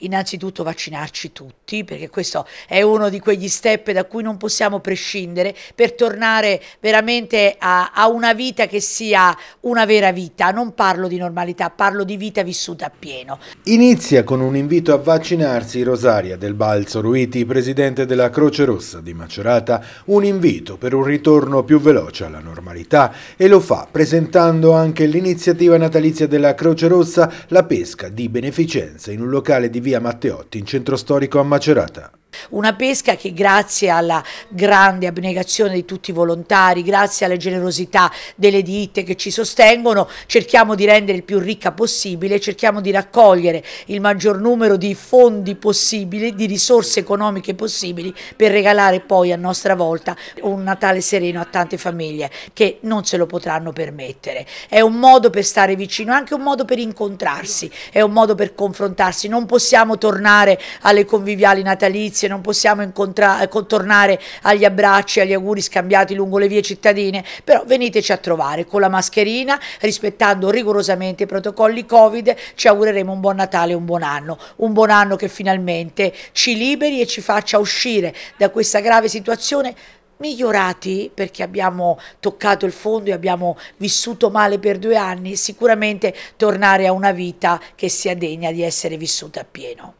innanzitutto vaccinarci tutti, perché questo è uno di quegli step da cui non possiamo prescindere per tornare veramente a, a una vita che sia una vera vita. Non parlo di normalità, parlo di vita vissuta a pieno. Inizia con un invito a vaccinarsi Rosaria del Balzo Ruiti, presidente della Croce Rossa di Macerata, un invito per un ritorno più veloce alla normalità e lo fa presentando anche l'iniziativa natalizia della Croce Rossa La pesca di beneficenza in un locale di via via Matteotti in centro storico a Macerata. Una pesca che grazie alla grande abnegazione di tutti i volontari, grazie alla generosità delle ditte che ci sostengono, cerchiamo di rendere il più ricca possibile, cerchiamo di raccogliere il maggior numero di fondi possibili, di risorse economiche possibili per regalare poi a nostra volta un Natale sereno a tante famiglie che non se lo potranno permettere. È un modo per stare vicino, è anche un modo per incontrarsi, è un modo per confrontarsi, non possiamo tornare alle conviviali natalizie, non possiamo eh, tornare agli abbracci, agli auguri scambiati lungo le vie cittadine, però veniteci a trovare con la mascherina, rispettando rigorosamente i protocolli Covid, ci augureremo un buon Natale e un buon anno, un buon anno che finalmente ci liberi e ci faccia uscire da questa grave situazione migliorati perché abbiamo toccato il fondo e abbiamo vissuto male per due anni, sicuramente tornare a una vita che sia degna di essere vissuta appieno.